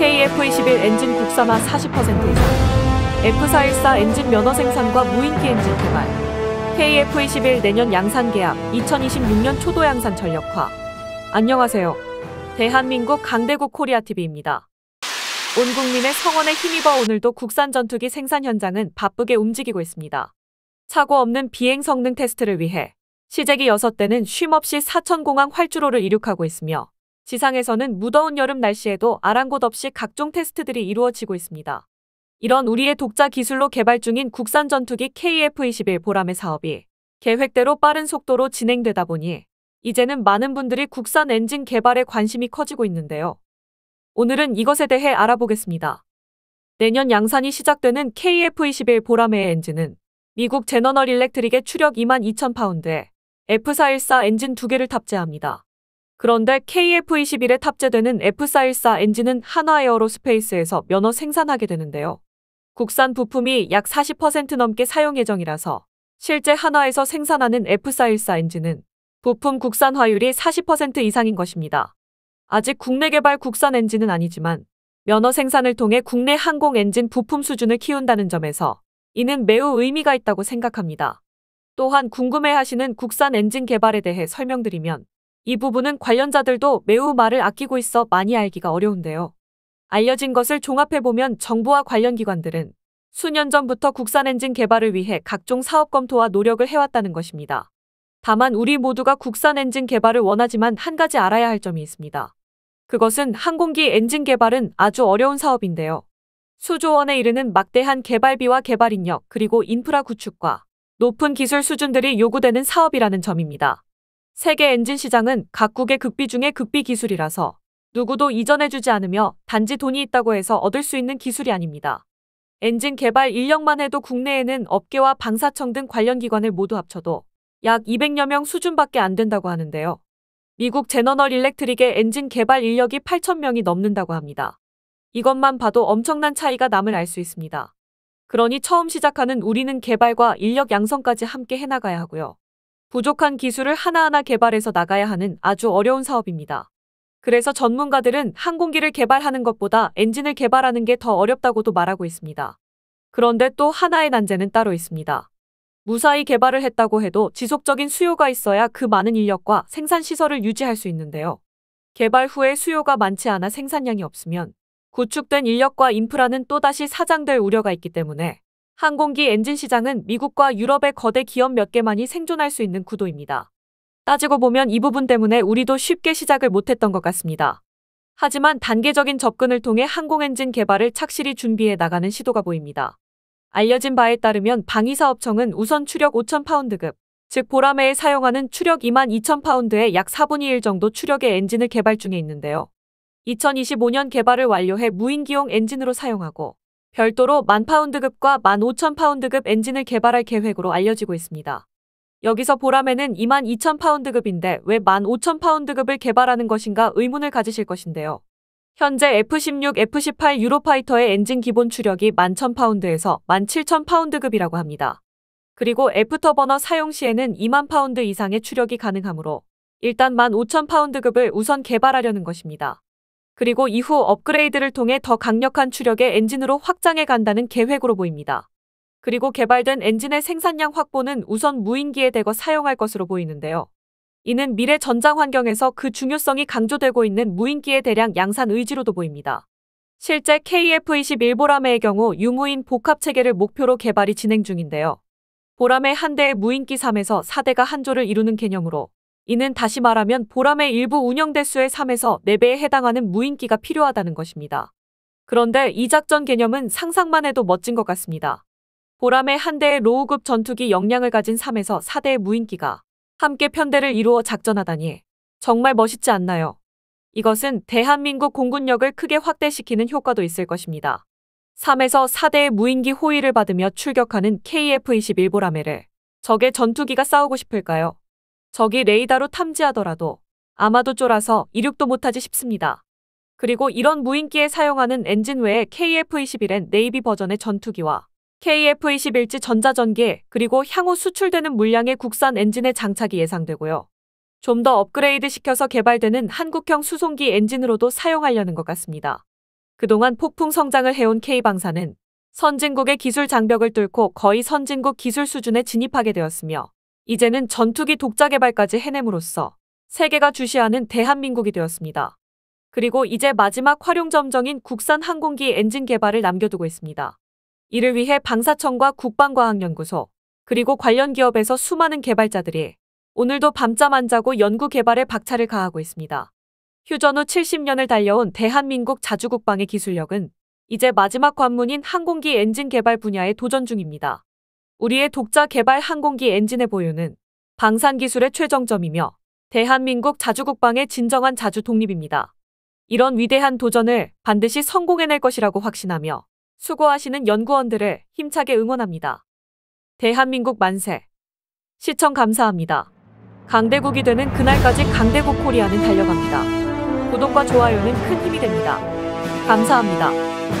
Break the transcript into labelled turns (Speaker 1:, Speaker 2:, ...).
Speaker 1: KF-21 e 엔진 국산화 40% 이상, F414 엔진 면허 생산과 무인기 엔진 개발, KF-21 e 내년 양산 계약, 2026년 초도 양산 전력화. 안녕하세요. 대한민국 강대국 코리아TV입니다. 온 국민의 성원에 힘입어 오늘도 국산 전투기 생산 현장은 바쁘게 움직이고 있습니다. 사고 없는 비행 성능 테스트를 위해 시제기 6대는 쉼없이 사천공항 활주로를 이륙하고 있으며 지상에서는 무더운 여름 날씨에도 아랑곳 없이 각종 테스트들이 이루어지고 있습니다. 이런 우리의 독자 기술로 개발 중인 국산 전투기 KF-21 보람의 사업이 계획대로 빠른 속도로 진행되다 보니 이제는 많은 분들이 국산 엔진 개발에 관심이 커지고 있는데요. 오늘은 이것에 대해 알아보겠습니다. 내년 양산이 시작되는 KF-21 보람의 엔진은 미국 제너널 일렉트릭의 추력 22,000파운드에 F414 엔진 2개를 탑재합니다. 그런데 KF-21에 탑재되는 F414 엔진은 한화 에어로스페이스에서 면허 생산하게 되는데요. 국산 부품이 약 40% 넘게 사용 예정이라서 실제 한화에서 생산하는 F414 엔진은 부품 국산화율이 40% 이상인 것입니다. 아직 국내 개발 국산 엔진은 아니지만 면허 생산을 통해 국내 항공 엔진 부품 수준을 키운다는 점에서 이는 매우 의미가 있다고 생각합니다. 또한 궁금해하시는 국산 엔진 개발에 대해 설명드리면 이 부분은 관련자들도 매우 말을 아끼고 있어 많이 알기가 어려운데요. 알려진 것을 종합해보면 정부와 관련 기관들은 수년 전부터 국산 엔진 개발을 위해 각종 사업 검토와 노력을 해왔다는 것입니다. 다만 우리 모두가 국산 엔진 개발을 원하지만 한 가지 알아야 할 점이 있습니다. 그것은 항공기 엔진 개발은 아주 어려운 사업인데요. 수조 원에 이르는 막대한 개발비와 개발 인력 그리고 인프라 구축과 높은 기술 수준들이 요구되는 사업이라는 점입니다. 세계 엔진 시장은 각국의 극비 중의 극비 기술이라서 누구도 이전해주지 않으며 단지 돈이 있다고 해서 얻을 수 있는 기술이 아닙니다. 엔진 개발 인력만 해도 국내에는 업계와 방사청 등 관련 기관을 모두 합쳐도 약 200여 명 수준밖에 안 된다고 하는데요. 미국 제너널 일렉트릭의 엔진 개발 인력이 8,000명이 넘는다고 합니다. 이것만 봐도 엄청난 차이가 남을 알 수 있습니다. 그러니 처음 시작하는 우리는 개발과 인력 양성까지 함께 해나가야 하고요. 부족한 기술을 하나하나 개발해서 나가야 하는 아주 어려운 사업입니다. 그래서 전문가들은 항공기를 개발하는 것보다 엔진을 개발하는 게 더 어렵다고도 말하고 있습니다. 그런데 또 하나의 난제는 따로 있습니다. 무사히 개발을 했다고 해도 지속적인 수요가 있어야 그 많은 인력과 생산 시설을 유지할 수 있는데요. 개발 후에 수요가 많지 않아 생산량이 없으면 구축된 인력과 인프라는 또다시 사장될 우려가 있기 때문에 항공기 엔진 시장은 미국과 유럽의 거대 기업 몇 개만이 생존할 수 있는 구도입니다. 따지고 보면 이 부분 때문에 우리도 쉽게 시작을 못했던 것 같습니다. 하지만 단계적인 접근을 통해 항공 엔진 개발을 착실히 준비해 나가는 시도가 보입니다. 알려진 바에 따르면 방위사업청은 우선 추력 5,000파운드급, 즉 보라매에 사용하는 추력 22,000파운드의 약 4분의 1 정도 추력의 엔진을 개발 중에 있는데요. 2025년 개발을 완료해 무인기용 엔진으로 사용하고 별도로 만 파운드급과 만 오천 파운드급 엔진을 개발할 계획으로 알려지고 있습니다. 여기서 보라매는 2만 2천 파운드급인데 왜 1만 5천 파운드급을 개발하는 것인가 의문을 가지실 것인데요. 현재 F-16, F-18 유로파이터의 엔진 기본 추력이 1만 1천 파운드에서 1만 7천 파운드급이라고 합니다. 그리고 애프터버너 사용 시에는 2만 파운드 이상의 추력이 가능하므로 일단 1만 5천 파운드급을 우선 개발하려는 것입니다. 그리고 이후 업그레이드를 통해 더 강력한 추력의 엔진으로 확장해 간다는 계획으로 보입니다. 그리고 개발된 엔진의 생산량 확보는 우선 무인기에 대거 사용할 것으로 보이는데요. 이는 미래 전장 환경에서 그 중요성이 강조되고 있는 무인기의 대량 양산 의지로도 보입니다. 실제 KF-21 보라매의 경우 유무인 복합체계를 목표로 개발이 진행 중인데요. 보라매 한 대의 무인기 3에서 4대가 한 조를 이루는 개념으로 이는 다시 말하면 보람의 일부 운영 대수의 3에서 4배에 해당하는 무인기가 필요하다는 것입니다. 그런데 이 작전 개념은 상상만 해도 멋진 것 같습니다. 보람의 한 대의 로우급 전투기 역량을 가진 3에서 4대의 무인기가 함께 편대를 이루어 작전하다니 정말 멋있지 않나요? 이것은 대한민국 공군력을 크게 확대시키는 효과도 있을 것입니다. 3에서 4대의 무인기 호위를 받으며 출격하는 KF-21 보라매를 적의 전투기가 싸우고 싶을까요? 적이 레이더로 탐지하더라도 아마도 쫄아서 이륙도 못하지 싶습니다. 그리고 이런 무인기에 사용하는 엔진 외에 KF-21엔 네이비 버전의 전투기와 k f 2 1지 전자전기 그리고 향후 수출되는 물량의 국산 엔진의 장착이 예상되고요. 좀 더 업그레이드 시켜서 개발되는 한국형 수송기 엔진으로도 사용하려는 것 같습니다. 그동안 폭풍 성장을 해온 K방사는 선진국의 기술 장벽을 뚫고 거의 선진국 기술 수준에 진입하게 되었으며 이제는 전투기 독자 개발까지 해냄으로써 세계가 주시하는 대한민국이 되었습니다. 그리고 이제 마지막 활용점정인 국산 항공기 엔진 개발을 남겨두고 있습니다. 이를 위해 방사청과 국방과학연구소, 그리고 관련 기업에서 수많은 개발자들이 오늘도 밤잠 안 자고 연구 개발에 박차를 가하고 있습니다. 휴전 후 70년을 달려온 대한민국 자주국방의 기술력은 이제 마지막 관문인 항공기 엔진 개발 분야에 도전 중입니다. 우리의 독자 개발 항공기 엔진의 보유는 방산 기술의 최정점이며 대한민국 자주국방의 진정한 자주 독립입니다. 이런 위대한 도전을 반드시 성공해낼 것이라고 확신하며 수고하시는 연구원들을 힘차게 응원합니다. 대한민국 만세! 시청 감사합니다. 강대국이 되는 그날까지 강대국 코리아는 달려갑니다. 구독과 좋아요는 큰 힘이 됩니다. 감사합니다.